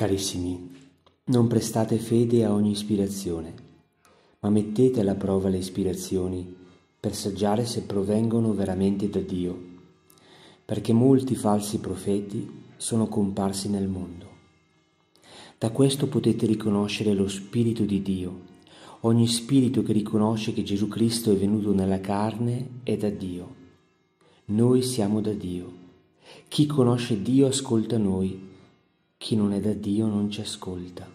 Carissimi, non prestate fede a ogni ispirazione, ma mettete alla prova le ispirazioni per saggiare se provengono veramente da Dio, perché molti falsi profeti sono comparsi nel mondo. Da questo potete riconoscere lo Spirito di Dio. Ogni spirito che riconosce che Gesù Cristo è venuto nella carne è da Dio. Noi siamo da Dio. Chi conosce Dio ascolta noi chi non è da Dio non ci ascolta.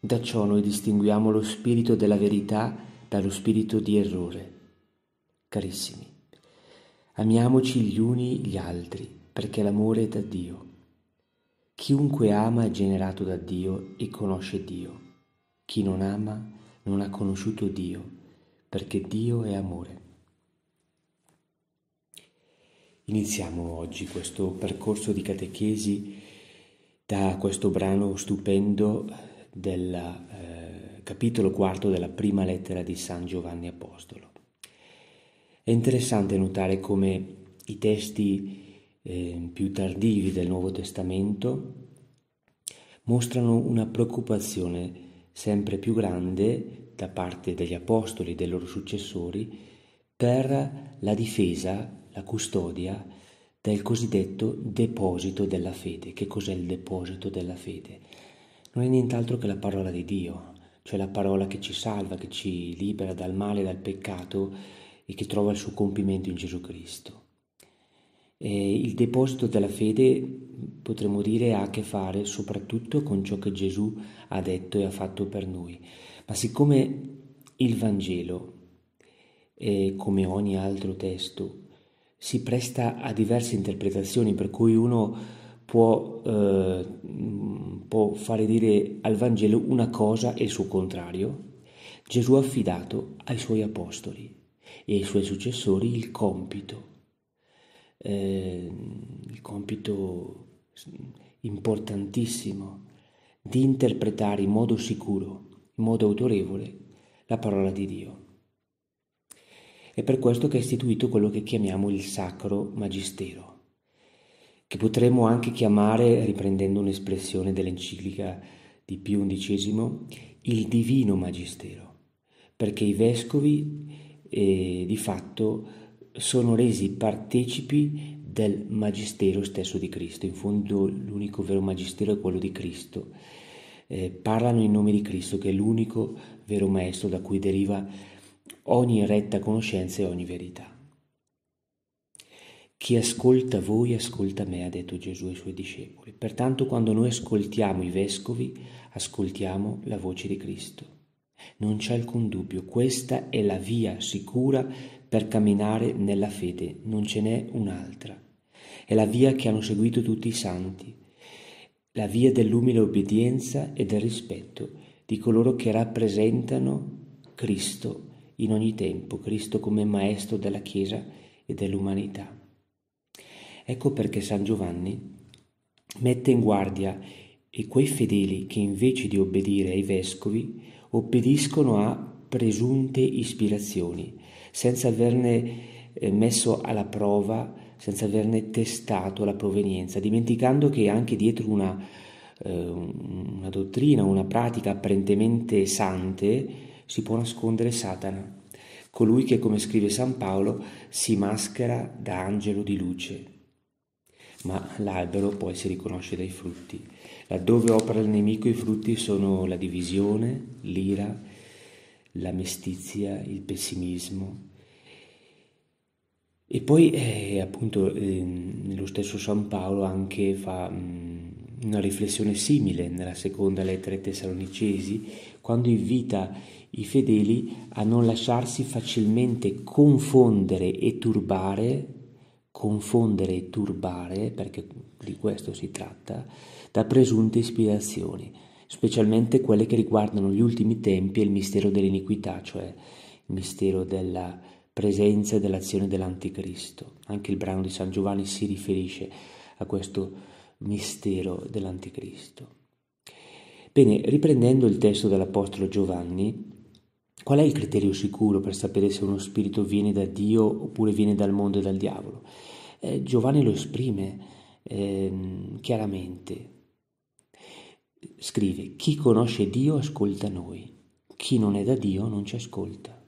Da ciò noi distinguiamo lo spirito della verità dallo spirito di errore. Carissimi, amiamoci gli uni gli altri, perché l'amore è da Dio. Chiunque ama è generato da Dio e conosce Dio. Chi non ama non ha conosciuto Dio, perché Dio è amore. Iniziamo oggi questo percorso di catechesi da questo brano stupendo del eh, capitolo quarto della prima lettera di San Giovanni Apostolo. È interessante notare come i testi eh, più tardivi del Nuovo Testamento mostrano una preoccupazione sempre più grande da parte degli apostoli e dei loro successori per la difesa, la custodia del cosiddetto deposito della fede. Che cos'è il deposito della fede? Non è nient'altro che la parola di Dio, cioè la parola che ci salva, che ci libera dal male, dal peccato e che trova il suo compimento in Gesù Cristo. E il deposito della fede, potremmo dire, ha a che fare soprattutto con ciò che Gesù ha detto e ha fatto per noi. Ma siccome il Vangelo, eh, come ogni altro testo, si presta a diverse interpretazioni, per cui uno può, eh, può fare dire al Vangelo una cosa e il suo contrario. Gesù ha affidato ai suoi apostoli e ai suoi successori il compito, eh, il compito importantissimo di interpretare in modo sicuro, in modo autorevole, la parola di Dio. È per questo che è istituito quello che chiamiamo il Sacro Magistero, che potremmo anche chiamare, riprendendo un'espressione dell'enciclica di Pio XI, il Divino Magistero, perché i vescovi eh, di fatto sono resi partecipi del Magistero stesso di Cristo. In fondo l'unico vero Magistero è quello di Cristo. Eh, parlano in nome di Cristo, che è l'unico vero Maestro da cui deriva la ogni retta conoscenza e ogni verità. Chi ascolta voi ascolta me, ha detto Gesù ai suoi discepoli. Pertanto quando noi ascoltiamo i vescovi, ascoltiamo la voce di Cristo. Non c'è alcun dubbio, questa è la via sicura per camminare nella fede, non ce n'è un'altra. È la via che hanno seguito tutti i santi, la via dell'umile obbedienza e del rispetto di coloro che rappresentano Cristo in ogni tempo Cristo come Maestro della Chiesa e dell'umanità. Ecco perché San Giovanni mette in guardia e quei fedeli che invece di obbedire ai vescovi obbediscono a presunte ispirazioni, senza averne eh, messo alla prova, senza averne testato la provenienza, dimenticando che anche dietro una, eh, una dottrina, una pratica apparentemente sante, si può nascondere Satana, colui che, come scrive San Paolo, si maschera da angelo di luce. Ma l'albero poi si riconosce dai frutti. Laddove opera il nemico i frutti sono la divisione, l'ira, la mestizia, il pessimismo. E poi eh, appunto eh, lo stesso San Paolo anche fa mh, mm, una riflessione simile nella seconda lettera ai Tessalonicesi quando invita i fedeli a non lasciarsi facilmente confondere e turbare, confondere e turbare, perché di questo si tratta, da presunte ispirazioni, specialmente quelle che riguardano gli ultimi tempi e il mistero dell'iniquità, cioè il mistero della presenza e dell'azione dell'anticristo. Anche il brano di San Giovanni si riferisce a questo mistero dell'anticristo. Bene, riprendendo il testo dell'Apostolo Giovanni, Qual è il criterio sicuro per sapere se uno spirito viene da Dio oppure viene dal mondo e dal diavolo? Eh, Giovanni lo esprime eh, chiaramente. Scrive, chi conosce Dio ascolta noi, chi non è da Dio non ci ascolta.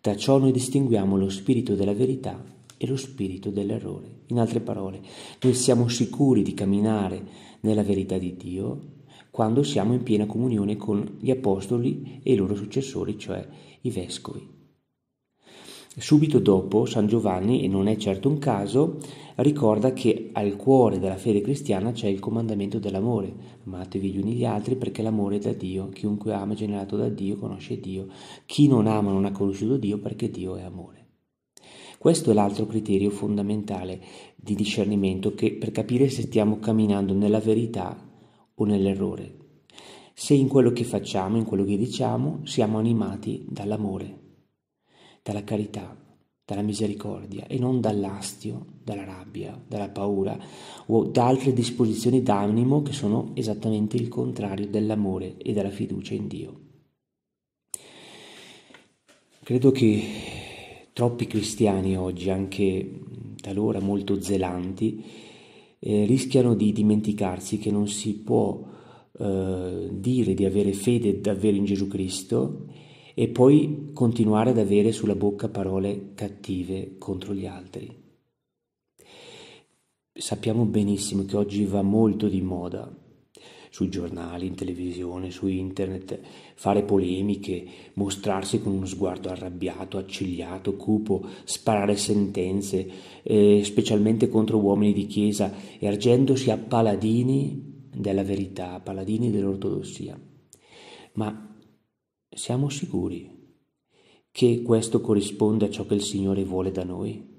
Da ciò noi distinguiamo lo spirito della verità e lo spirito dell'errore. In altre parole, noi siamo sicuri di camminare nella verità di Dio quando siamo in piena comunione con gli apostoli e i loro successori, cioè i vescovi. Subito dopo San Giovanni, e non è certo un caso, ricorda che al cuore della fede cristiana c'è il comandamento dell'amore. Amatevi gli uni gli altri perché l'amore è da Dio. Chiunque ama è generato da Dio, conosce Dio. Chi non ama non ha conosciuto Dio perché Dio è amore. Questo è l'altro criterio fondamentale di discernimento che, per capire se stiamo camminando nella verità o nell'errore, se in quello che facciamo, in quello che diciamo, siamo animati dall'amore, dalla carità, dalla misericordia e non dall'astio, dalla rabbia, dalla paura o da altre disposizioni d'animo che sono esattamente il contrario dell'amore e della fiducia in Dio. Credo che troppi cristiani oggi, anche talora molto zelanti, eh, rischiano di dimenticarsi che non si può eh, dire di avere fede davvero in Gesù Cristo e poi continuare ad avere sulla bocca parole cattive contro gli altri. Sappiamo benissimo che oggi va molto di moda sui giornali, in televisione, su internet, fare polemiche, mostrarsi con uno sguardo arrabbiato, accigliato, cupo, sparare sentenze, eh, specialmente contro uomini di chiesa, ergendosi a paladini della verità, paladini dell'ortodossia. Ma siamo sicuri che questo corrisponde a ciò che il Signore vuole da noi?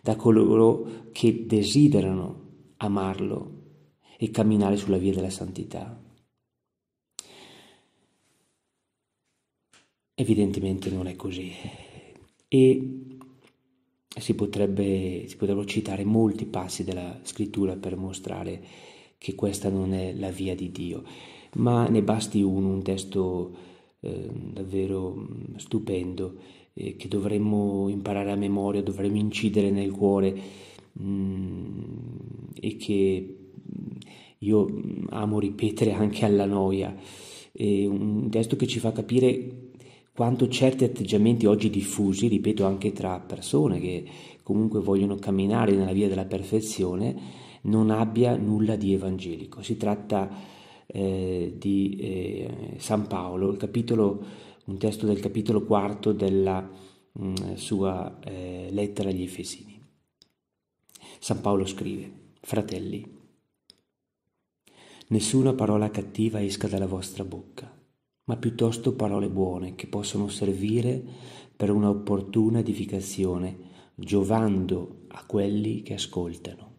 da coloro che desiderano amarlo e camminare sulla via della santità. Evidentemente non è così. E si, potrebbe, si potrebbero citare molti passi della scrittura per mostrare che questa non è la via di Dio, ma ne basti uno, un testo eh, davvero mm, stupendo eh, che dovremmo imparare a memoria, dovremmo incidere nel cuore mh, mm, e che io mm, amo ripetere anche alla noia, è un testo che ci fa capire quanto certi atteggiamenti oggi diffusi, ripeto anche tra persone che comunque vogliono camminare nella via della perfezione, non abbia nulla di evangelico. Si tratta eh, di eh, San Paolo, capitolo, un testo del capitolo quarto della mh, mm, sua eh, lettera agli Efesini. San Paolo scrive, fratelli, Nessuna parola cattiva esca dalla vostra bocca, ma piuttosto parole buone che possono servire per un'opportuna edificazione, giovando a quelli che ascoltano.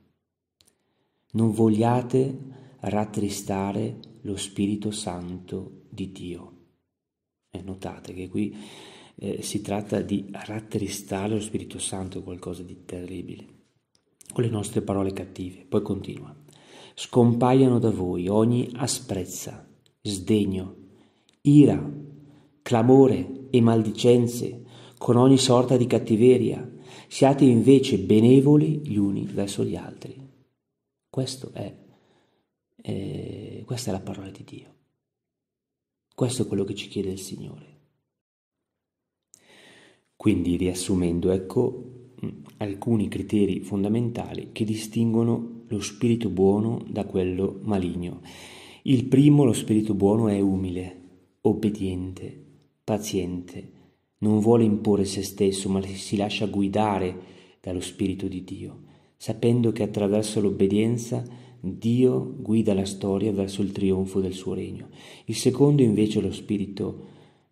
Non vogliate rattristare lo Spirito Santo di Dio. E notate che qui eh, si tratta di rattristare lo Spirito Santo, qualcosa di terribile, con le nostre parole cattive. Poi continua scompaiano da voi ogni asprezza, sdegno, ira, clamore e maldicenze, con ogni sorta di cattiveria. Siate invece benevoli gli uni verso gli altri. È, eh, questa è la parola di Dio. Questo è quello che ci chiede il Signore. Quindi, riassumendo, ecco mm, alcuni criteri fondamentali che distinguono lo spirito buono da quello maligno. Il primo, lo spirito buono, è umile, obbediente, paziente, non vuole imporre se stesso, ma si lascia guidare dallo Spirito di Dio, sapendo che attraverso l'obbedienza Dio guida la storia verso il trionfo del suo regno. Il secondo invece, lo spirito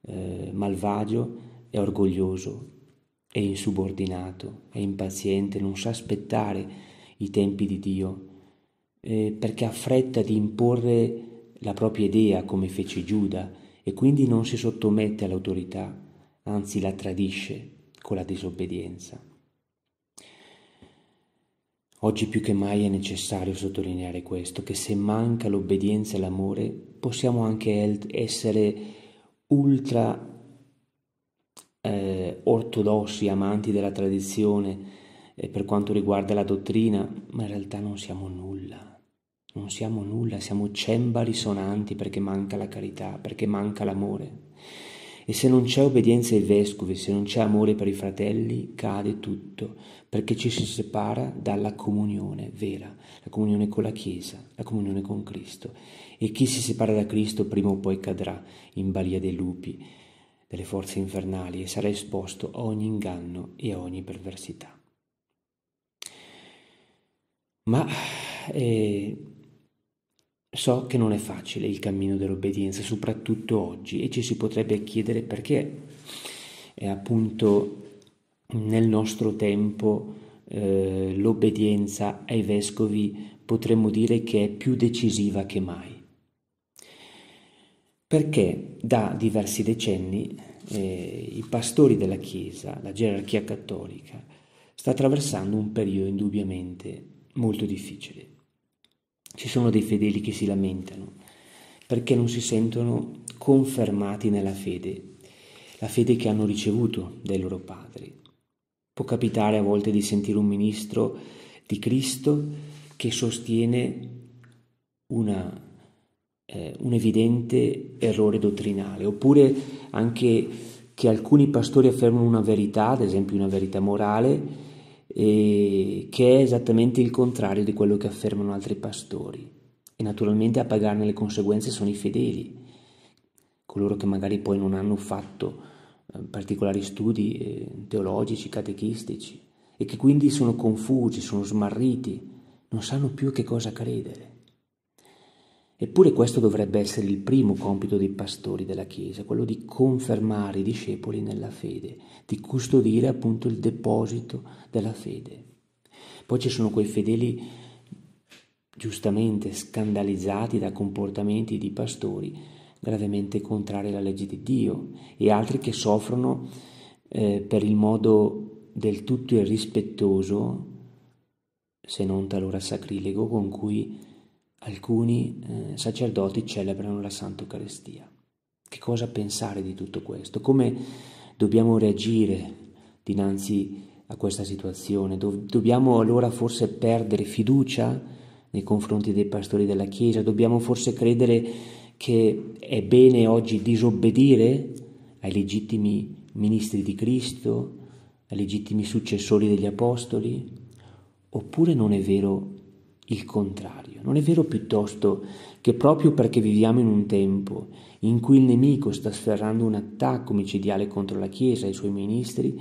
eh, malvagio, è orgoglioso, è insubordinato, è impaziente, non sa aspettare i tempi di Dio, eh, perché ha fretta di imporre la propria idea come fece Giuda e quindi non si sottomette all'autorità, anzi la tradisce con la disobbedienza. Oggi più che mai è necessario sottolineare questo, che se manca l'obbedienza e l'amore possiamo anche essere ultra eh, ortodossi, amanti della tradizione, e per quanto riguarda la dottrina, ma in realtà non siamo nulla. Non siamo nulla, siamo cembali sonanti perché manca la carità, perché manca l'amore. E se non c'è obbedienza ai vescovi, se non c'è amore per i fratelli, cade tutto, perché ci si separa dalla comunione vera, la comunione con la Chiesa, la comunione con Cristo. E chi si separa da Cristo prima o poi cadrà in balia dei lupi, delle forze infernali e sarà esposto a ogni inganno e a ogni perversità ma eh, so che non è facile il cammino dell'obbedienza, soprattutto oggi, e ci si potrebbe chiedere perché eh, appunto nel nostro tempo eh, l'obbedienza ai vescovi potremmo dire che è più decisiva che mai. Perché da diversi decenni eh, i pastori della Chiesa, la gerarchia cattolica, sta attraversando un periodo indubbiamente molto difficile. Ci sono dei fedeli che si lamentano perché non si sentono confermati nella fede, la fede che hanno ricevuto dai loro padri. Può capitare a volte di sentire un ministro di Cristo che sostiene una, eh, un evidente errore dottrinale, oppure anche che alcuni pastori affermano una verità, ad esempio una verità morale, che è esattamente il contrario di quello che affermano altri pastori. E naturalmente a pagarne le conseguenze sono i fedeli, coloro che magari poi non hanno fatto eh, particolari studi eh, teologici, catechistici, e che quindi sono confusi, sono smarriti, non sanno più che cosa credere. Eppure questo dovrebbe essere il primo compito dei pastori della Chiesa, quello di confermare i discepoli nella fede, di custodire appunto il deposito della fede. Poi ci sono quei fedeli giustamente scandalizzati da comportamenti di pastori gravemente contrari alla legge di Dio e altri che soffrono eh, per il modo del tutto irrispettoso, se non talora sacrilego, con cui alcuni eh, sacerdoti celebrano la Santa Eucaristia. Che cosa pensare di tutto questo? Come dobbiamo reagire dinanzi a questa situazione? Do- dobbiamo allora forse perdere fiducia nei confronti dei pastori della Chiesa? Dobbiamo forse credere che è bene oggi disobbedire ai legittimi ministri di Cristo, ai legittimi successori degli Apostoli? Oppure non è vero il contrario. Non è vero piuttosto che proprio perché viviamo in un tempo in cui il nemico sta sferrando un attacco micidiale contro la Chiesa e i suoi ministri,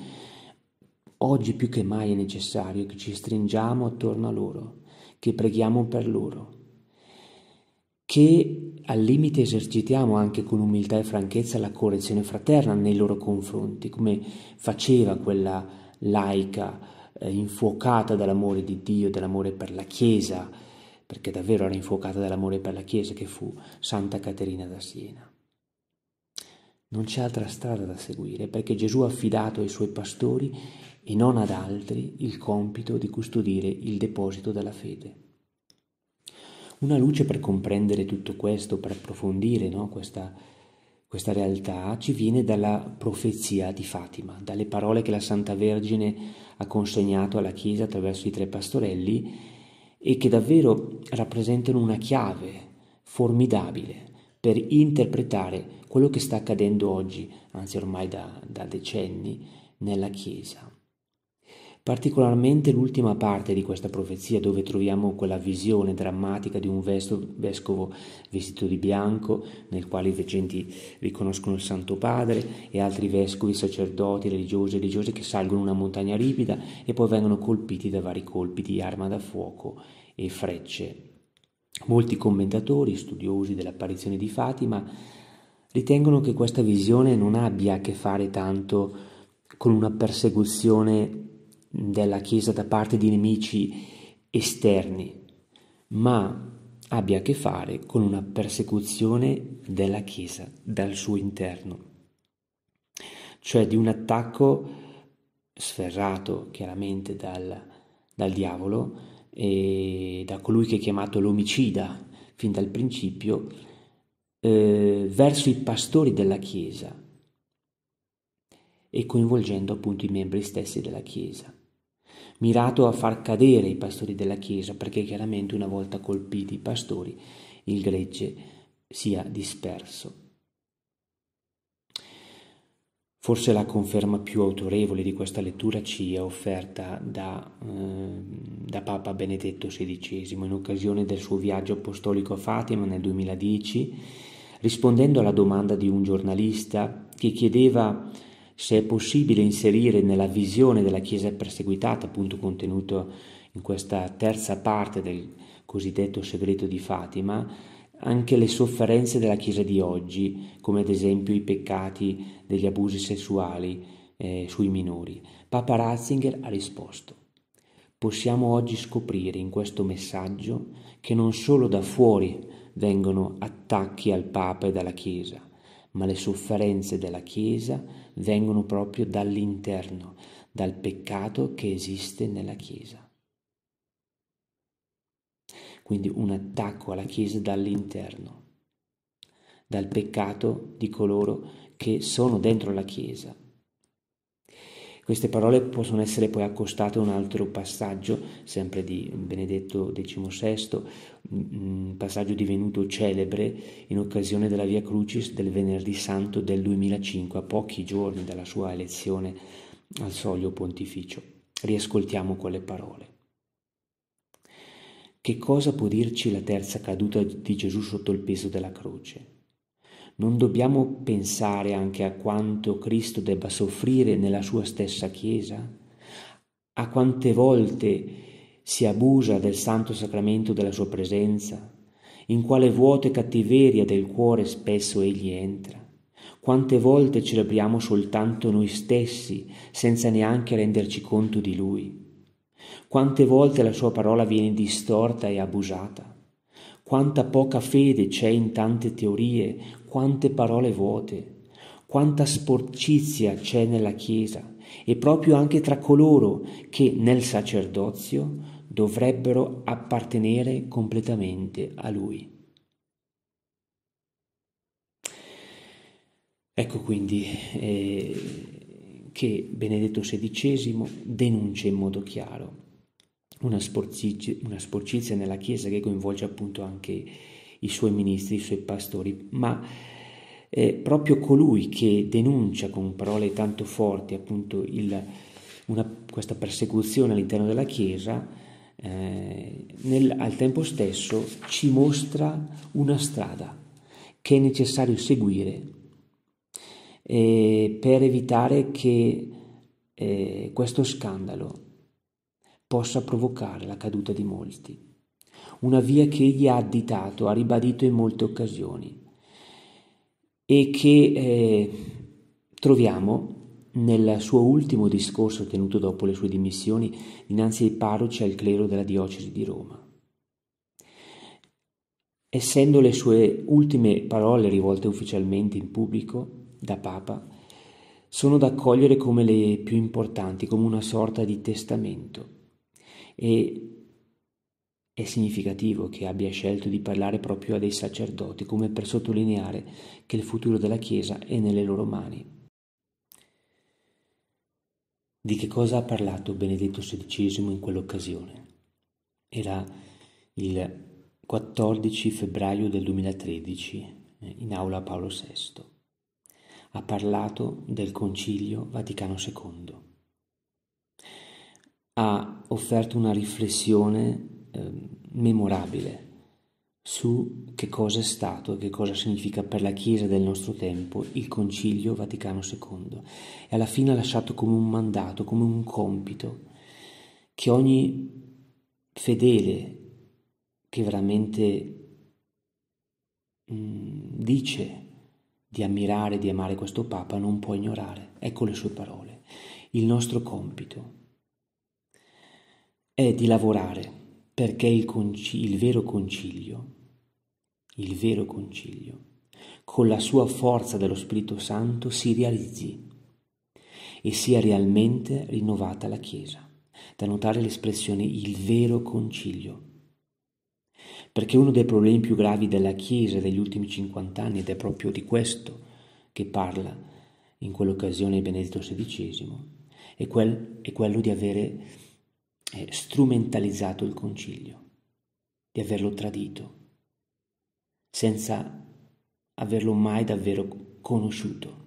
oggi più che mai è necessario che ci stringiamo attorno a loro, che preghiamo per loro, che al limite esercitiamo anche con umiltà e franchezza la correzione fraterna nei loro confronti, come faceva quella laica eh, infuocata dall'amore di Dio, dall'amore per la Chiesa, perché davvero era infuocata dall'amore per la Chiesa che fu Santa Caterina da Siena. Non c'è altra strada da seguire perché Gesù ha affidato ai suoi pastori e non ad altri il compito di custodire il deposito della fede. Una luce per comprendere tutto questo, per approfondire no, questa, questa realtà ci viene dalla profezia di Fatima, dalle parole che la Santa Vergine ha consegnato alla Chiesa attraverso i tre pastorelli e che davvero rappresentano una chiave formidabile per interpretare quello che sta accadendo oggi, anzi ormai da, da decenni, nella Chiesa. Particolarmente l'ultima parte di questa profezia dove troviamo quella visione drammatica di un vescovo vestito di bianco nel quale i veggenti riconoscono il Santo Padre e altri vescovi, sacerdoti, religiosi e religiose che salgono una montagna ripida e poi vengono colpiti da vari colpi di arma da fuoco e frecce. Molti commentatori, studiosi dell'apparizione di Fatima, ritengono che questa visione non abbia a che fare tanto con una persecuzione della Chiesa da parte di nemici esterni, ma abbia a che fare con una persecuzione della Chiesa dal suo interno, cioè di un attacco sferrato chiaramente dal, dal diavolo e da colui che è chiamato l'omicida fin dal principio eh, verso i pastori della Chiesa e coinvolgendo appunto i membri stessi della Chiesa mirato a far cadere i pastori della Chiesa, perché chiaramente una volta colpiti i pastori il gregge sia disperso. Forse la conferma più autorevole di questa lettura ci è offerta da, eh, da, Papa Benedetto XVI in occasione del suo viaggio apostolico a Fatima nel 2010, rispondendo alla domanda di un giornalista che chiedeva se è possibile inserire nella visione della Chiesa perseguitata, appunto contenuto in questa terza parte del cosiddetto segreto di Fatima, anche le sofferenze della Chiesa di oggi, come ad esempio i peccati degli abusi sessuali eh, sui minori. Papa Ratzinger ha risposto. Possiamo oggi scoprire in questo messaggio che non solo da fuori vengono attacchi al Papa e dalla Chiesa, ma le sofferenze della Chiesa vengono proprio dall'interno, dal peccato che esiste nella Chiesa. Quindi un attacco alla Chiesa dall'interno, dal peccato di coloro che sono dentro la Chiesa queste parole possono essere poi accostate a un altro passaggio, sempre di Benedetto XVI, un passaggio divenuto celebre in occasione della Via Crucis del venerdì santo del 2005, a pochi giorni dalla sua elezione al soglio pontificio. Riascoltiamo quelle parole. Che cosa può dirci la terza caduta di Gesù sotto il peso della croce? Non dobbiamo pensare anche a quanto Cristo debba soffrire nella sua stessa Chiesa? A quante volte si abusa del santo sacramento della sua presenza? In quale vuote cattiveria del cuore spesso egli entra? Quante volte celebriamo soltanto noi stessi senza neanche renderci conto di lui? Quante volte la sua parola viene distorta e abusata? Quanta poca fede c'è in tante teorie, quante parole vuote, quanta sporcizia c'è nella Chiesa e proprio anche tra coloro che nel sacerdozio dovrebbero appartenere completamente a Lui. Ecco quindi eh, che Benedetto XVI denuncia in modo chiaro una, sporcizia, una sporcizia nella Chiesa che coinvolge appunto anche i suoi ministri, i suoi pastori, ma eh, proprio colui che denuncia con parole tanto forti appunto il, una, questa persecuzione all'interno della Chiesa, eh, nel, al tempo stesso ci mostra una strada che è necessario seguire eh, per evitare che eh, questo scandalo possa provocare la caduta di molti. Una via che egli ha additato, ha ribadito in molte occasioni e che eh, troviamo nel suo ultimo discorso tenuto dopo le sue dimissioni dinanzi ai parroci e al clero della diocesi di Roma. Essendo le sue ultime parole rivolte ufficialmente in pubblico da Papa, sono da accogliere come le più importanti, come una sorta di testamento e è significativo che abbia scelto di parlare proprio a dei sacerdoti, come per sottolineare che il futuro della Chiesa è nelle loro mani. Di che cosa ha parlato Benedetto XVI in quell'occasione? Era il 14 febbraio del 2013, eh, in aula Paolo VI. Ha parlato del Concilio Vaticano II ha offerto una riflessione eh, memorabile su che cosa è stato e che cosa significa per la Chiesa del nostro tempo il Concilio Vaticano II e alla fine ha lasciato come un mandato, come un compito che ogni fedele che veramente mh, dice di ammirare, di amare questo Papa non può ignorare. Ecco le sue parole. Il nostro compito è di lavorare perché il, concilio, il vero concilio, il vero concilio, con la sua forza dello Spirito Santo si realizzi e sia realmente rinnovata la Chiesa. Da notare l'espressione il vero concilio. Perché uno dei problemi più gravi della Chiesa degli ultimi 50 anni, ed è proprio di questo che parla in quell'occasione Benedetto XVI, è, quel, è quello di avere strumentalizzato il concilio, di averlo tradito, senza averlo mai davvero conosciuto.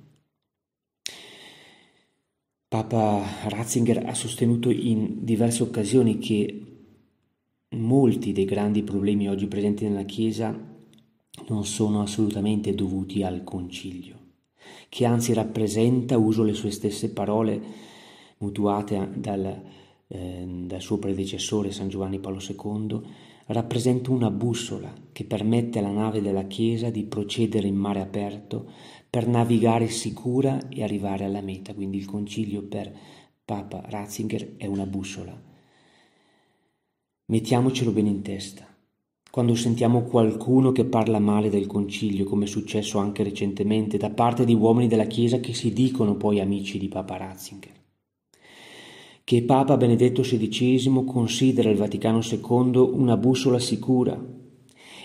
Papa Ratzinger ha sostenuto in diverse occasioni che molti dei grandi problemi oggi presenti nella Chiesa non sono assolutamente dovuti al concilio, che anzi rappresenta, uso le sue stesse parole mutuate dal Ehm, dal suo predecessore San Giovanni Paolo II, rappresenta una bussola che permette alla nave della Chiesa di procedere in mare aperto per navigare sicura e arrivare alla meta. Quindi il concilio per Papa Ratzinger è una bussola. Mettiamocelo bene in testa. Quando sentiamo qualcuno che parla male del concilio, come è successo anche recentemente da parte di uomini della Chiesa che si dicono poi amici di Papa Ratzinger, che Papa Benedetto XVI considera il Vaticano II una bussola sicura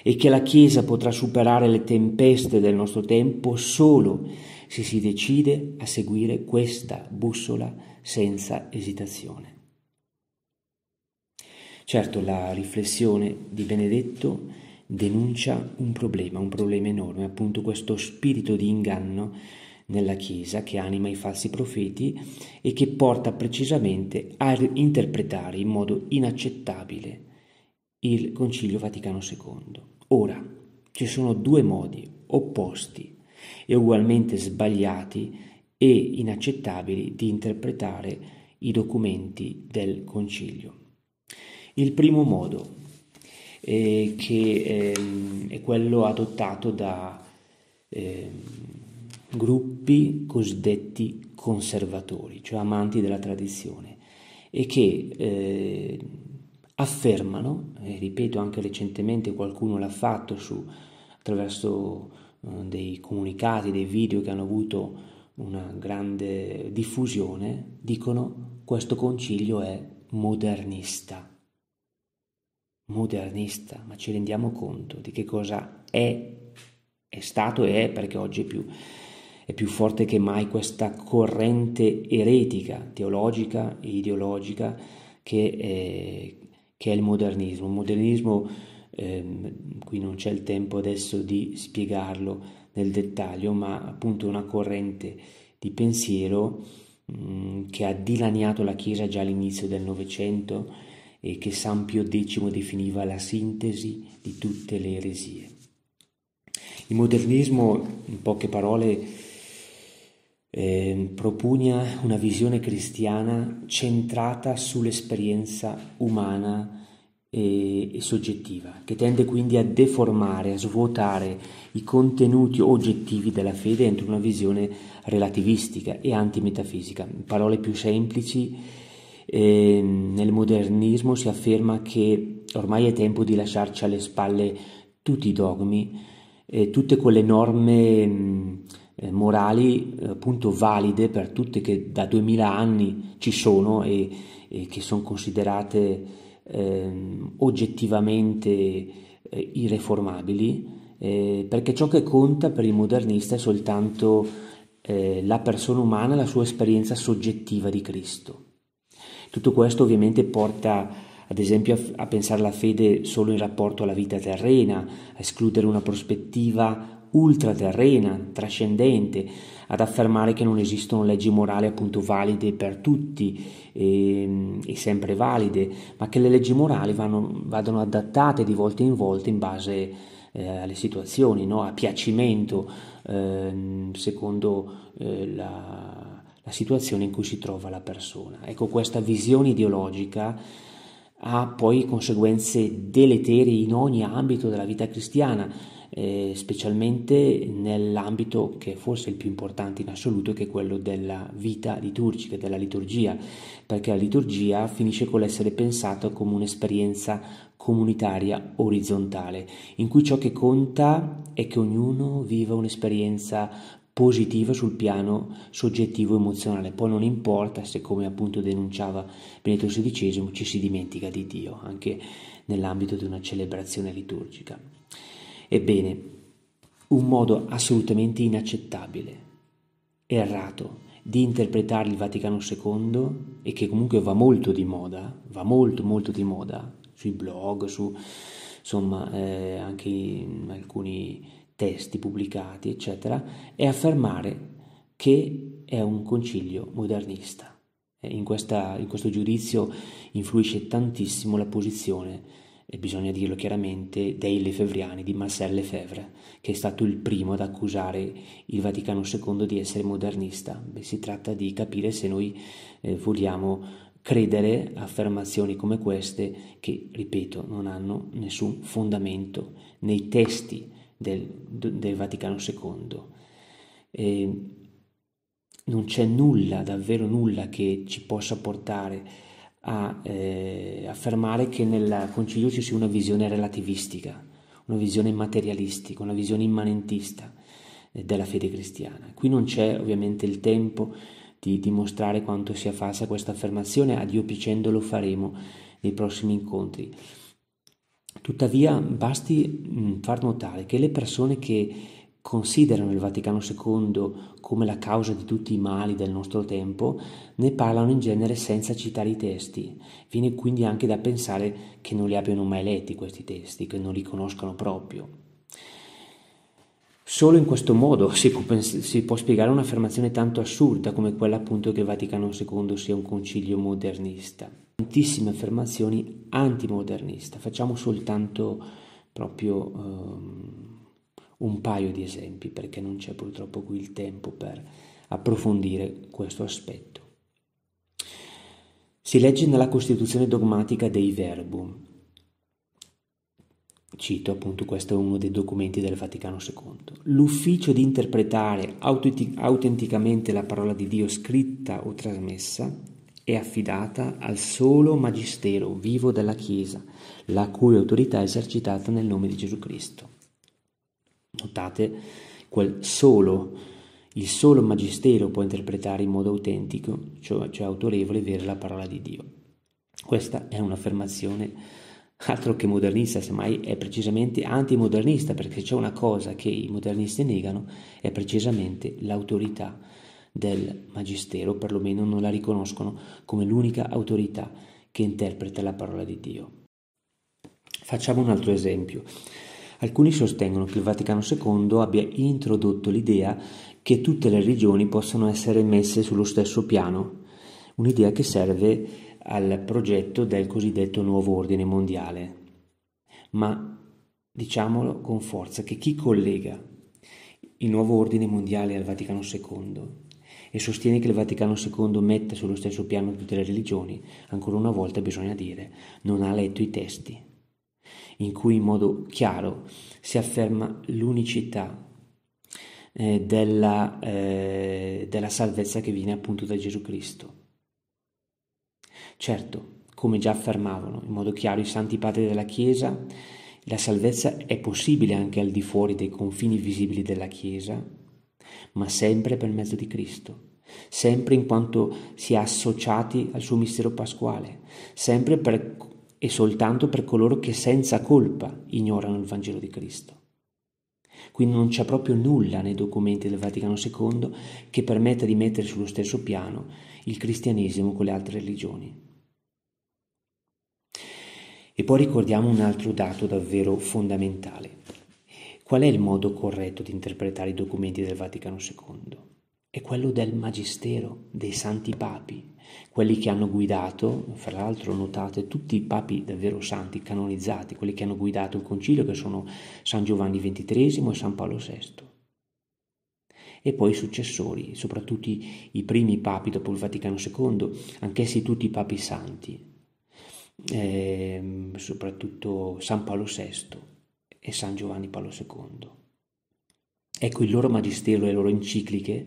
e che la Chiesa potrà superare le tempeste del nostro tempo solo se si decide a seguire questa bussola senza esitazione. Certo, la riflessione di Benedetto denuncia un problema, un problema enorme, appunto questo spirito di inganno nella Chiesa che anima i falsi profeti e che porta precisamente a interpretare in modo inaccettabile il Concilio Vaticano II. Ora, ci sono due modi opposti e ugualmente sbagliati e inaccettabili di interpretare i documenti del Concilio. Il primo modo, eh, che eh, è quello adottato da eh, gruppi cosiddetti conservatori, cioè amanti della tradizione, e che eh, affermano, e ripeto anche recentemente qualcuno l'ha fatto su, attraverso eh, dei comunicati, dei video che hanno avuto una grande diffusione, dicono questo concilio è modernista. Modernista, ma ci rendiamo conto di che cosa è, è stato e è perché oggi è più è più forte che mai questa corrente eretica, teologica e ideologica che è, eh, che è il modernismo. Il modernismo, ehm, qui non c'è il tempo adesso di spiegarlo nel dettaglio, ma appunto una corrente di pensiero mh, mm, che ha dilaniato la Chiesa già all'inizio del Novecento e che San Pio X definiva la sintesi di tutte le eresie. Il modernismo, in poche parole, eh, propugna una visione cristiana centrata sull'esperienza umana e, e soggettiva, che tende quindi a deformare, a svuotare i contenuti oggettivi della fede entro una visione relativistica e antimetafisica. In parole più semplici, eh, nel modernismo si afferma che ormai è tempo di lasciarci alle spalle tutti i dogmi, eh, tutte quelle norme mh, eh, morali eh, appunto valide per tutte che da 2000 anni ci sono e, e che sono considerate ehm, oggettivamente eh, irreformabili, eh, perché ciò che conta per il modernista è soltanto la persona umana, la sua esperienza soggettiva di Cristo. Tutto questo ovviamente porta ad esempio a, pensare alla fede solo in rapporto alla vita terrena, a escludere una prospettiva ultraterrena, trascendente, ad affermare che non esistono leggi morali appunto valide per tutti e, ehm, e sempre valide, ma che le leggi morali vanno, vadano adattate di volta in volta in base eh, alle situazioni, no? a piacimento, eh, secondo eh, la, la situazione in cui si trova la persona. Ecco, questa visione ideologica ha poi conseguenze deleterie in ogni ambito della vita cristiana, eh, specialmente nell'ambito che forse è il più importante in assoluto, che è quello della vita liturgica, della liturgia, perché la liturgia finisce con l'essere pensata come un'esperienza comunitaria orizzontale, in cui ciò che conta è che ognuno viva un'esperienza positiva sul piano soggettivo emozionale. Poi non importa se, come appunto denunciava Benedetto XVI, ci si dimentica di Dio, anche nell'ambito di una celebrazione liturgica. Ebbene, un modo assolutamente inaccettabile, errato, di interpretare il Vaticano II e che comunque va molto di moda, va molto molto di moda sui blog, su insomma eh, anche in alcuni testi pubblicati, eccetera, è affermare che è un concilio modernista. Eh, in, questa, in questo giudizio influisce tantissimo la posizione e bisogna dirlo chiaramente, dei Lefevriani di Marcel Lefebvre, che è stato il primo ad accusare il Vaticano II di essere modernista. Beh, si tratta di capire se noi eh, vogliamo credere a affermazioni come queste che, ripeto, non hanno nessun fondamento nei testi del, del Vaticano II. E non c'è nulla, davvero nulla, che ci possa portare a a eh, affermare che nel concilio ci sia una visione relativistica, una visione materialistica, una visione immanentista eh, della fede cristiana. Qui non c'è ovviamente il tempo di dimostrare quanto sia falsa questa affermazione, a Dio piacendo lo faremo nei prossimi incontri. Tuttavia basti mh, mm, far notare che le persone che considerano il Vaticano II come la causa di tutti i mali del nostro tempo, ne parlano in genere senza citare i testi. Viene quindi anche da pensare che non li abbiano mai letti questi testi, che non li conoscano proprio. Solo in questo modo si può, si può spiegare un'affermazione tanto assurda come quella appunto che il Vaticano II sia un concilio modernista. Tantissime affermazioni antimoderniste, facciamo soltanto proprio... Um, un paio di esempi perché non c'è purtroppo qui il tempo per approfondire questo aspetto. Si legge nella Costituzione dogmatica dei Verbum. Cito appunto, questo è uno dei documenti del Vaticano II. L'ufficio di interpretare autenticamente la parola di Dio scritta o trasmessa è affidata al solo magistero vivo della Chiesa, la cui autorità è esercitata nel nome di Gesù Cristo. Notate quel solo. Il solo magistero può interpretare in modo autentico, cioè, cioè autorevole vera la parola di Dio. Questa è un'affermazione altro che modernista, semmai è precisamente antimodernista, perché c'è una cosa che i modernisti negano, è precisamente l'autorità del magistero, perlomeno non la riconoscono come l'unica autorità che interpreta la parola di Dio. Facciamo un altro esempio. Alcuni sostengono che il Vaticano II abbia introdotto l'idea che tutte le religioni possano essere messe sullo stesso piano, un'idea che serve al progetto del cosiddetto nuovo ordine mondiale. Ma diciamolo con forza che chi collega il nuovo ordine mondiale al Vaticano II e sostiene che il Vaticano II mette sullo stesso piano tutte le religioni, ancora una volta bisogna dire, non ha letto i testi in cui in modo chiaro si afferma l'unicità eh, della, eh, della salvezza che viene appunto da Gesù Cristo. Certo, come già affermavano in modo chiaro i santi padri della Chiesa, la salvezza è possibile anche al di fuori dei confini visibili della Chiesa, ma sempre per mezzo di Cristo, sempre in quanto si è associati al suo mistero pasquale, sempre per e soltanto per coloro che senza colpa ignorano il Vangelo di Cristo. Quindi non c'è proprio nulla nei documenti del Vaticano II che permetta di mettere sullo stesso piano il cristianesimo con le altre religioni. E poi ricordiamo un altro dato davvero fondamentale. Qual è il modo corretto di interpretare i documenti del Vaticano II? È quello del magistero, dei santi papi, quelli che hanno guidato, fra l'altro notate tutti i papi davvero santi, canonizzati, quelli che hanno guidato il concilio, che sono San Giovanni XXIII e San Paolo VI. E poi i successori, soprattutto i primi papi dopo il Vaticano II, anch'essi tutti i papi santi, eh, soprattutto San Paolo VI e San Giovanni Paolo II. Ecco, il loro magistero e le loro encicliche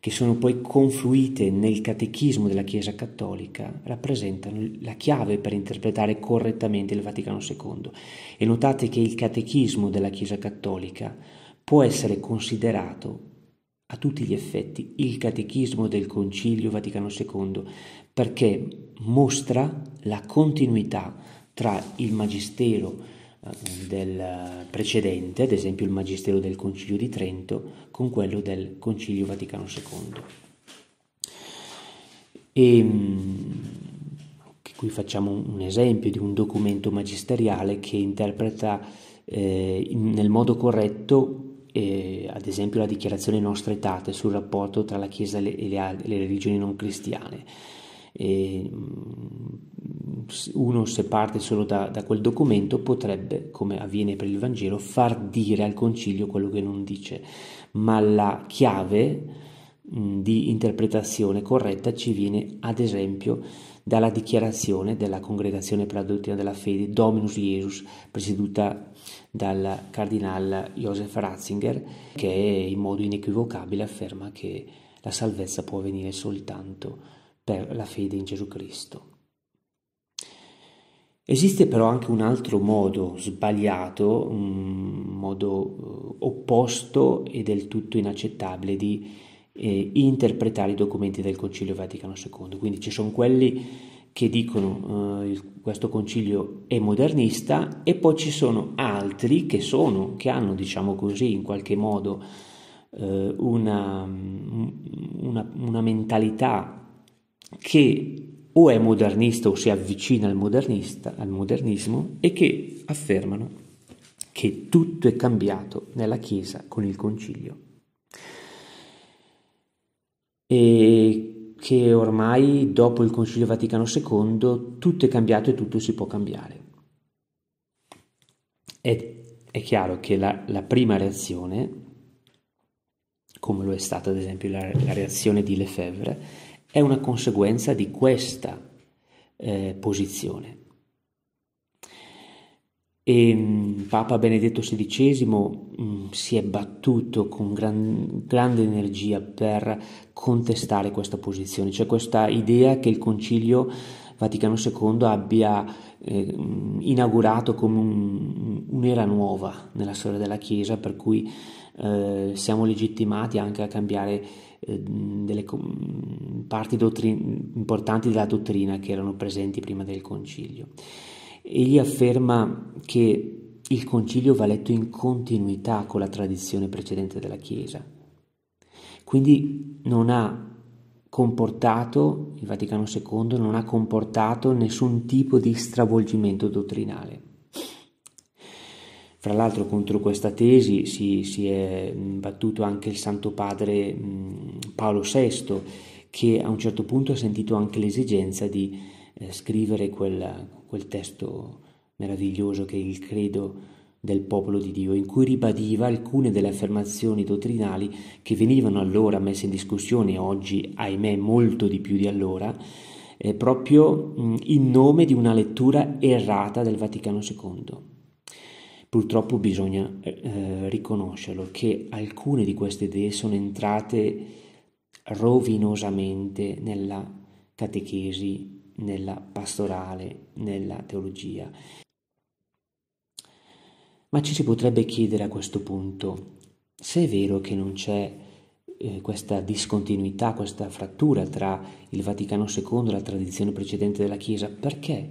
che sono poi confluite nel catechismo della Chiesa Cattolica, rappresentano la chiave per interpretare correttamente il Vaticano II. E notate che il catechismo della Chiesa Cattolica può essere considerato a tutti gli effetti il catechismo del Concilio Vaticano II, perché mostra la continuità tra il magistero eh, del precedente, ad esempio il Magistero del Concilio di Trento, con quello del Concilio Vaticano II. E, ehm, qui facciamo un esempio di un documento magisteriale che interpreta eh, nel modo corretto eh, ad esempio la dichiarazione Nostra Etate sul rapporto tra la Chiesa e le, le, le religioni non cristiane. E, ehm, uno se parte solo da, da quel documento potrebbe, come avviene per il Vangelo, far dire al concilio quello che non dice, ma la chiave mh, di interpretazione corretta ci viene ad esempio dalla dichiarazione della Congregazione per la Dottrina della Fede Dominus Jesus presieduta dal cardinale Joseph Ratzinger, che in modo inequivocabile afferma che la salvezza può avvenire soltanto per la fede in Gesù Cristo. Esiste però anche un altro modo sbagliato, un modo eh, opposto e del tutto inaccettabile di eh, interpretare i documenti del Concilio Vaticano II. Quindi ci sono quelli che dicono eh, questo concilio è modernista e poi ci sono altri che sono, che hanno diciamo così in qualche modo eh, una, mm, una, una mentalità che o è modernista o si avvicina al, al modernismo e che affermano che tutto è cambiato nella Chiesa con il concilio e che ormai dopo il concilio Vaticano II tutto è cambiato e tutto si può cambiare. È, è chiaro che la, la, prima reazione, come lo è stata ad esempio la, la reazione di Lefebvre, è una conseguenza di questa eh, posizione. E ehm, Papa Benedetto XVI mh, mm, si è battuto con gran, grande energia per contestare questa posizione, cioè questa idea che il Concilio Vaticano II abbia eh, inaugurato come un, un'era nuova nella storia della Chiesa, per cui eh, siamo legittimati anche a cambiare eh, delle mm, parti dottrin- importanti della dottrina che erano presenti prima del concilio. Egli afferma che il concilio va letto in continuità con la tradizione precedente della Chiesa. Quindi non ha comportato, il Vaticano II non ha comportato nessun tipo di stravolgimento dottrinale. Fra l'altro contro questa tesi si, si è battuto anche il Santo Padre Paolo VI, che a un certo punto ha sentito anche l'esigenza di eh, scrivere quel, quel, testo meraviglioso che è il credo del popolo di Dio, in cui ribadiva alcune delle affermazioni dottrinali che venivano allora messe in discussione, oggi ahimè molto di più di allora, eh, proprio mh, in nome di una lettura errata del Vaticano II. Purtroppo bisogna eh, eh, riconoscerlo che alcune di queste idee sono entrate rovinosamente nella catechesi, nella pastorale, nella teologia. Ma ci si potrebbe chiedere a questo punto se è vero che non c'è eh, questa discontinuità, questa frattura tra il Vaticano II e la tradizione precedente della Chiesa, perché?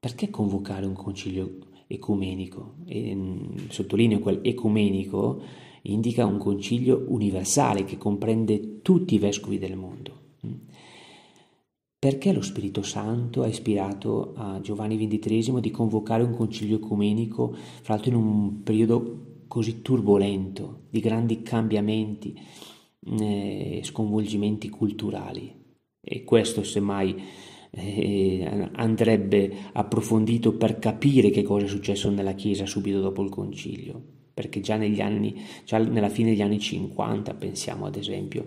perché convocare un concilio ecumenico. E, mm, sottolineo quel ecumenico indica un concilio universale che comprende tutti i vescovi del mondo. Mm. Perché lo Spirito Santo ha ispirato a Giovanni XXIII di convocare un concilio ecumenico, fra l'altro in un periodo così turbolento, di grandi cambiamenti mm, e eh, sconvolgimenti culturali? E questo semmai eh, andrebbe approfondito per capire che cosa è successo nella Chiesa subito dopo il concilio, perché già, negli anni, già nella fine degli anni 50, pensiamo ad esempio,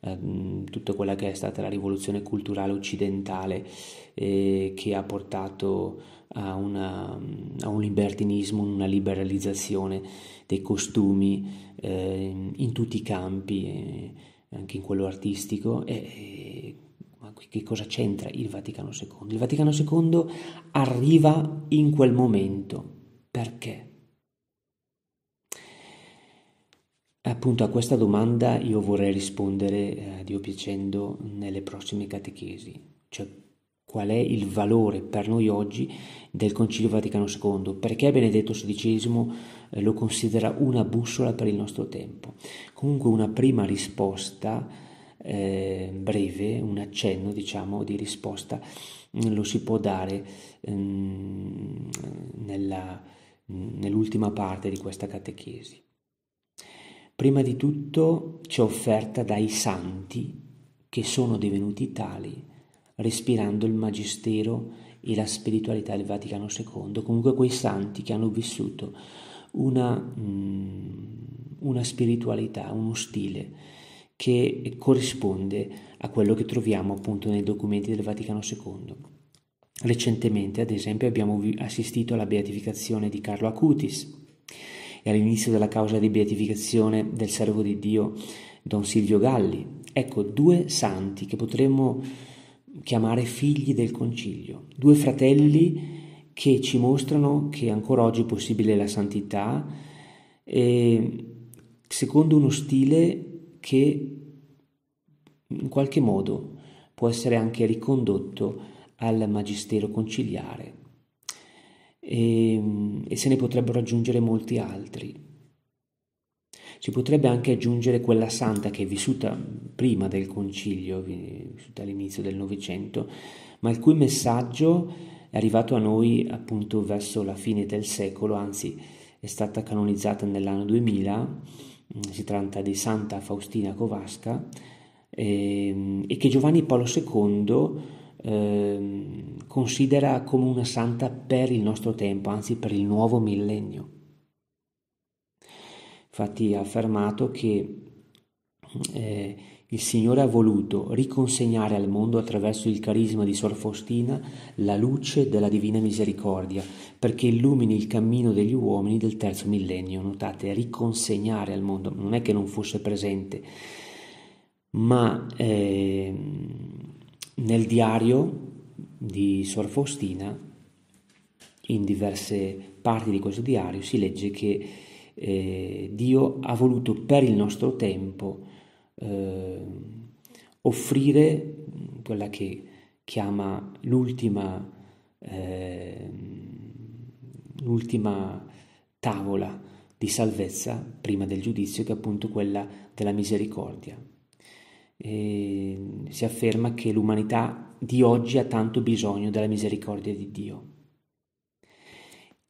ehm, tutta quella che è stata la rivoluzione culturale occidentale eh, che ha portato a, una, a, un libertinismo, una liberalizzazione dei costumi eh, in tutti i campi, eh, anche in quello artistico. E, ma che cosa c'entra il Vaticano II? Il Vaticano II arriva in quel momento. Perché? Appunto a questa domanda io vorrei rispondere, eh, Dio piacendo, nelle prossime catechesi, cioè qual è il valore per noi oggi del Concilio Vaticano II, perché Benedetto XVI eh, lo considera una bussola per il nostro tempo. Comunque una prima risposta eh, breve, un accenno diciamo, di risposta mm, lo si può dare ehm, nella, mm, nell'ultima parte di questa catechesi. Prima di tutto c'è offerta dai santi che sono divenuti tali respirando il magistero e la spiritualità del Vaticano II, comunque quei santi che hanno vissuto una, una spiritualità, uno stile che corrisponde a quello che troviamo appunto nei documenti del Vaticano II. Recentemente, ad esempio, abbiamo assistito alla beatificazione di Carlo Acutis e all'inizio della causa di beatificazione del servo di Dio Don Silvio Galli. Ecco, due santi che potremmo chiamare figli del concilio, due fratelli che ci mostrano che ancora oggi è possibile la santità secondo uno stile che in qualche modo può essere anche ricondotto al magistero conciliare e, ehm, e se ne potrebbero aggiungere molti altri. Si potrebbe anche aggiungere quella santa che è vissuta prima del concilio, vissuta all'inizio del Novecento, ma il cui messaggio è arrivato a noi appunto verso la fine del secolo, anzi è stata canonizzata nell'anno 2000 Mm, si tratta di Santa Faustina Covasca, ehm, e che Giovanni Paolo II eh, considera come una santa per il nostro tempo, anzi per il nuovo millennio. Infatti ha affermato che eh, il Signore ha voluto riconsegnare al mondo attraverso il carisma di Sor Faustina la luce della Divina Misericordia, perché illumini il cammino degli uomini del terzo millennio. Notate, riconsegnare al mondo, non è che non fosse presente, ma eh, nel diario di Sor Faustina, in diverse parti di questo diario, si legge che eh, Dio ha voluto per il nostro tempo eh, offrire mm, quella che chiama l'ultima, eh, l'ultima tavola di salvezza prima del giudizio, che è appunto quella della misericordia. E ehm, si afferma che l'umanità di oggi ha tanto bisogno della misericordia di Dio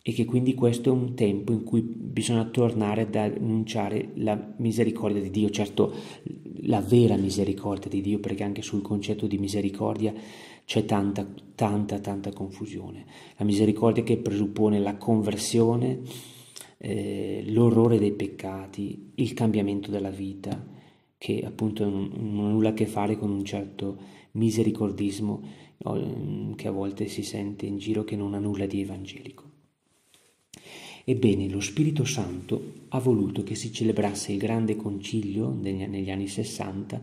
e che quindi questo è un tempo in cui bisogna tornare ad annunciare la misericordia di Dio. Certo, la vera misericordia di Dio, perché anche sul concetto di misericordia c'è tanta, tanta, tanta confusione. La misericordia che presuppone la conversione, eh, l'orrore dei peccati, il cambiamento della vita, che appunto non, non ha nulla a che fare con un certo misericordismo ehm, che a volte si sente in giro che non ha nulla di evangelico. Ebbene, lo Spirito Santo ha voluto che si celebrasse il grande concilio negli anni 60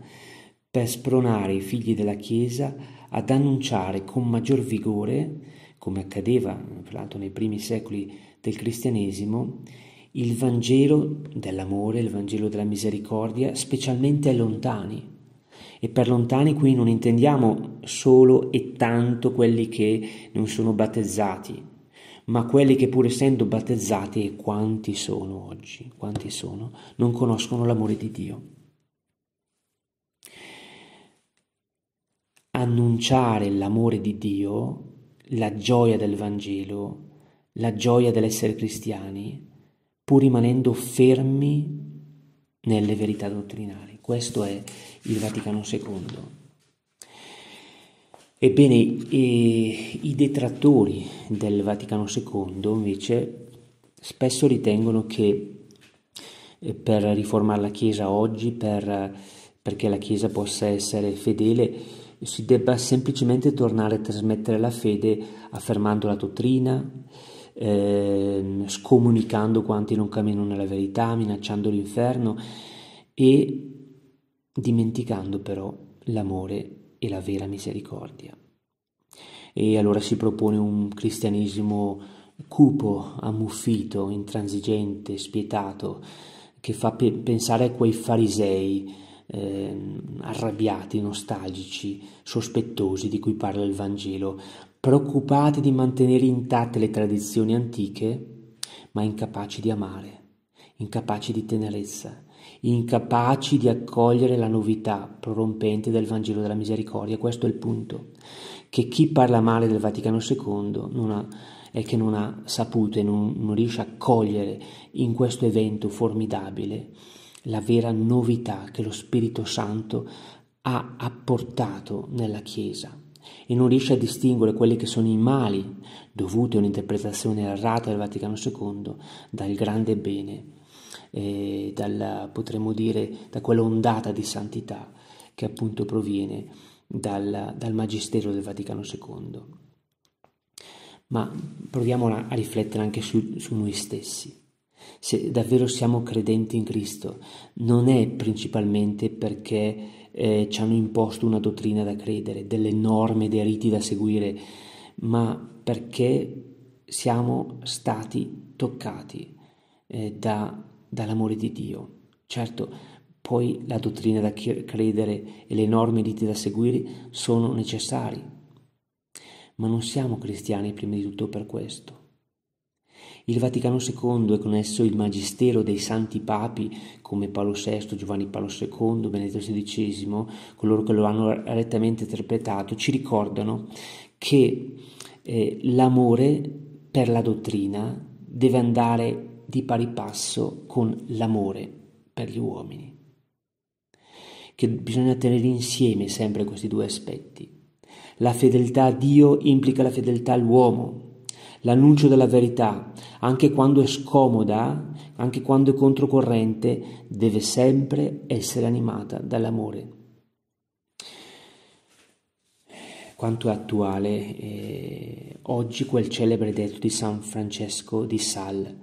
per spronare i figli della Chiesa ad annunciare con maggior vigore, come accadeva tra l'altro nei primi secoli del cristianesimo, il Vangelo dell'amore, il Vangelo della misericordia, specialmente ai lontani. E per lontani qui non intendiamo solo e tanto quelli che non sono battezzati, ma quelli che pur essendo battezzati, e quanti sono oggi, quanti sono, non conoscono l'amore di Dio. Annunciare l'amore di Dio, la gioia del Vangelo, la gioia dell'essere cristiani, pur rimanendo fermi nelle verità dottrinali. Questo è il Vaticano II. Ebbene, eh, i detrattori del Vaticano II invece spesso ritengono che eh, per riformare la Chiesa oggi, per, perché la Chiesa possa essere fedele, si debba semplicemente tornare a trasmettere la fede affermando la dottrina, eh, scomunicando quanti non camminano nella verità, minacciando l'inferno e dimenticando però l'amore e la vera misericordia. E allora si propone un cristianesimo cupo, ammuffito, intransigente, spietato, che fa pe- pensare a quei farisei eh, arrabbiati, nostalgici, sospettosi di cui parla il Vangelo, preoccupati di mantenere intatte le tradizioni antiche, ma incapaci di amare, incapaci di tenerezza, incapaci di accogliere la novità prorompente del Vangelo della misericordia. Questo è il punto, che chi parla male del Vaticano II non ha, è che non ha saputo e non, non riesce a cogliere in questo evento formidabile la vera novità che lo Spirito Santo ha apportato nella Chiesa e non riesce a distinguere quelli che sono i mali dovuti a un'interpretazione errata del Vaticano II dal grande bene eh, dalla, potremmo dire, da quella ondata di santità che appunto proviene dal, dal Magistero del Vaticano II. Ma proviamo a riflettere anche su, su noi stessi. Se davvero siamo credenti in Cristo, non è principalmente perché eh, ci hanno imposto una dottrina da credere, delle norme, dei riti da seguire, ma perché siamo stati toccati eh, da dall'amore di Dio. Certo, poi la dottrina da credere e le norme dite da seguire sono necessari, ma non siamo cristiani prima di tutto per questo. Il Vaticano II e con esso il magistero dei santi papi come Paolo VI, Giovanni Paolo II, Benedetto XVI, coloro che lo hanno rettamente interpretato, ci ricordano che eh, l'amore per la dottrina deve andare di pari passo con l'amore per gli uomini. Che bisogna tenere insieme sempre questi due aspetti. La fedeltà a Dio implica la fedeltà all'uomo, l'annuncio della verità, anche quando è scomoda, anche quando è controcorrente, deve sempre essere animata dall'amore. Quanto è attuale eh, oggi quel celebre detto di San Francesco di Sal,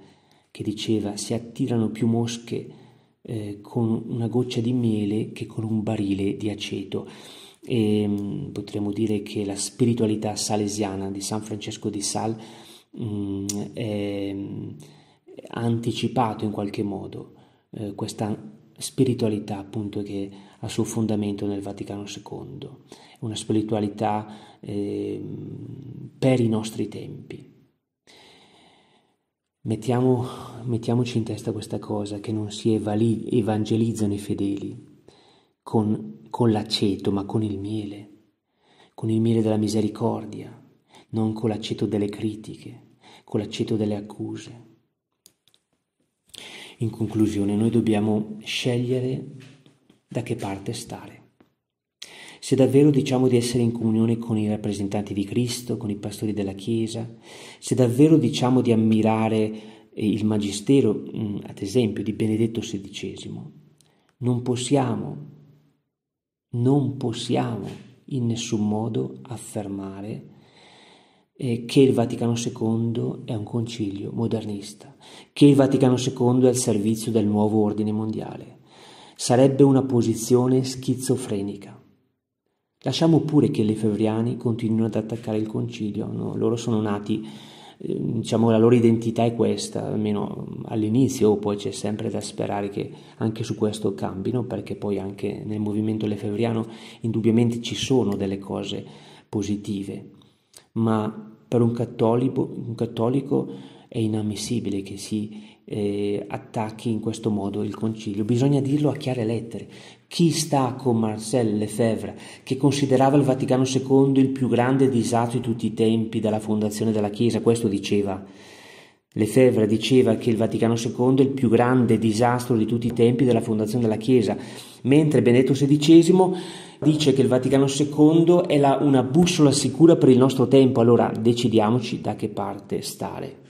che diceva si attirano più mosche eh, con una goccia di miele che con un barile di aceto. E, ehm, mh, potremmo dire che la spiritualità salesiana di San Francesco di Sal mh, mm, è, eh, ha anticipato in qualche modo eh, questa spiritualità appunto che ha suo fondamento nel Vaticano II, una spiritualità eh, per i nostri tempi. Mettiamo, mettiamoci in testa questa cosa, che non si evali, evangelizzano i fedeli con, con l'aceto, ma con il miele, con il miele della misericordia, non con l'aceto delle critiche, con l'aceto delle accuse. In conclusione, noi dobbiamo scegliere da che parte stare se davvero diciamo di essere in comunione con i rappresentanti di Cristo, con i pastori della Chiesa, se davvero diciamo di ammirare eh, il Magistero, mm, ad esempio, di Benedetto XVI, non possiamo, non possiamo in nessun modo affermare eh, che il Vaticano II è un concilio modernista, che il Vaticano II è al servizio del nuovo ordine mondiale. Sarebbe una posizione schizofrenica. Lasciamo pure che le fevriani continuino ad attaccare il concilio, no? loro sono nati, eh, diciamo la loro identità è questa, almeno all'inizio, poi c'è sempre da sperare che anche su questo cambino, perché poi anche nel movimento lefevriano indubbiamente ci sono delle cose positive, ma per un cattolico, un cattolico è inammissibile che si eh, attacchi in questo modo il concilio. Bisogna dirlo a chiare lettere. Chi sta con Marcel Lefebvre, che considerava il Vaticano II il più grande disastro di tutti i tempi dalla fondazione della Chiesa, questo diceva. Lefebvre diceva che il Vaticano II è il più grande disastro di tutti i tempi della fondazione della Chiesa, mentre Benedetto XVI dice che il Vaticano II è la, una bussola sicura per il nostro tempo, allora decidiamoci da che parte stare.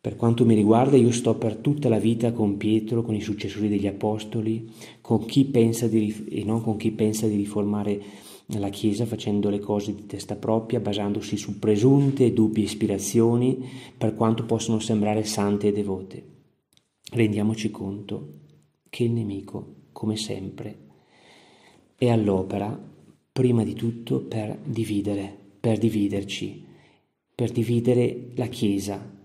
Per quanto mi riguarda io sto per tutta la vita con Pietro, con i successori degli Apostoli, con chi pensa di, e non con chi pensa di riformare la Chiesa facendo le cose di testa propria, basandosi su presunte e dubbie ispirazioni, per quanto possono sembrare sante e devote. Rendiamoci conto che il nemico, come sempre, è all'opera prima di tutto per dividere, per dividerci, per dividere la Chiesa,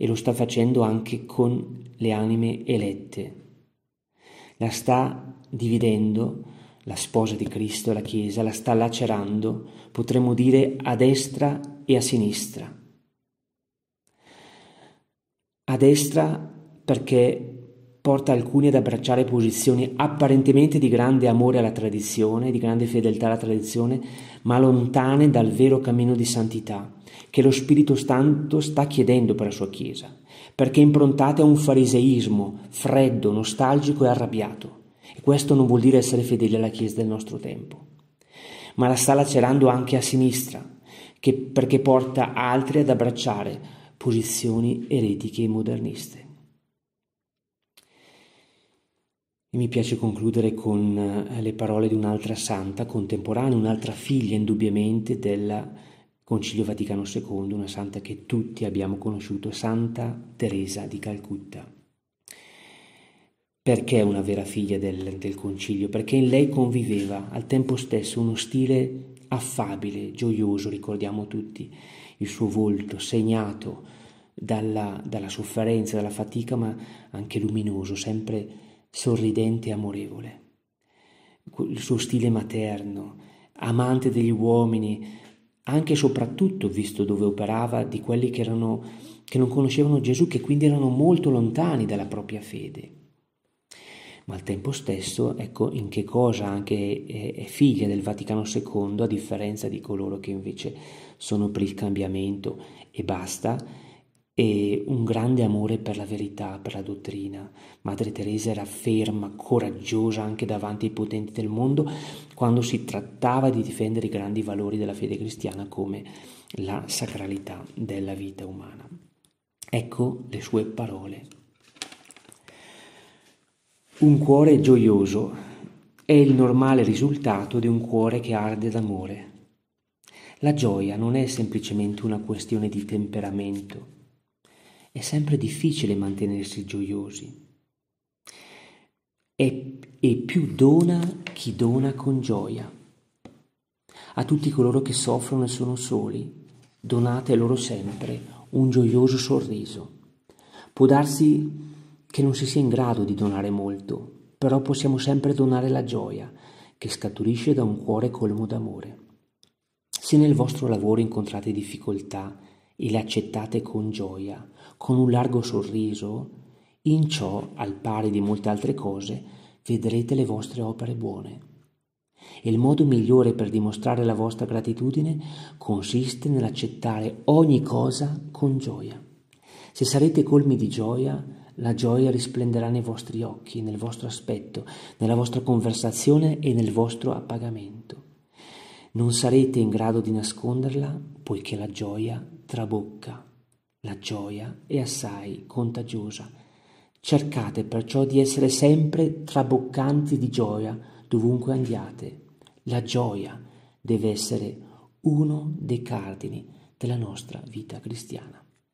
e lo sta facendo anche con le anime elette. La sta dividendo, la sposa di Cristo, la Chiesa, la sta lacerando, potremmo dire a destra e a sinistra. A destra perché porta alcuni ad abbracciare posizioni apparentemente di grande amore alla tradizione, di grande fedeltà alla tradizione, ma lontane dal vero cammino di santità che lo Spirito Santo sta chiedendo per la sua Chiesa, perché improntata a un fariseismo freddo, nostalgico e arrabbiato. E questo non vuol dire essere fedeli alla Chiesa del nostro tempo. Ma la sta lacerando anche a sinistra, che, perché porta altri ad abbracciare posizioni eretiche e moderniste. E mi piace concludere con eh, le parole di un'altra santa contemporanea, un'altra figlia indubbiamente della Concilio Vaticano II, una santa che tutti abbiamo conosciuto, Santa Teresa di Calcutta. Perché una vera figlia del, del concilio? Perché in lei conviveva al tempo stesso uno stile affabile, gioioso, ricordiamo tutti il suo volto segnato dalla, dalla, sofferenza, dalla fatica, ma anche luminoso, sempre sorridente e amorevole. Il suo stile materno, amante degli uomini, anche e soprattutto visto dove operava di quelli che, erano, che non conoscevano Gesù, che quindi erano molto lontani dalla propria fede. Ma al tempo stesso, ecco in che cosa anche è figlia del Vaticano II, a differenza di coloro che invece sono per il cambiamento e basta, e un grande amore per la verità, per la dottrina. Madre Teresa era ferma, coraggiosa anche davanti ai potenti del mondo quando si trattava di difendere i grandi valori della fede cristiana come la sacralità della vita umana. Ecco le sue parole. Un cuore gioioso è il normale risultato di un cuore che arde d'amore. La gioia non è semplicemente una questione di temperamento è sempre difficile mantenersi gioiosi. E, e più dona chi dona con gioia. A tutti coloro che soffrono e sono soli, donate loro sempre un gioioso sorriso. Può darsi che non si sia in grado di donare molto, però possiamo sempre donare la gioia che scaturisce da un cuore colmo d'amore. Se nel vostro lavoro incontrate difficoltà e le accettate con gioia, con un largo sorriso, in ciò, al pari di molte altre cose, vedrete le vostre opere buone. E il modo migliore per dimostrare la vostra gratitudine consiste nell'accettare ogni cosa con gioia. Se sarete colmi di gioia, la gioia risplenderà nei vostri occhi, nel vostro aspetto, nella vostra conversazione e nel vostro appagamento. Non sarete in grado di nasconderla poiché la gioia trabocca. La gioia è assai contagiosa. Cercate perciò di essere sempre traboccanti di gioia dovunque andiate. La gioia deve essere uno dei cardini della nostra vita cristiana.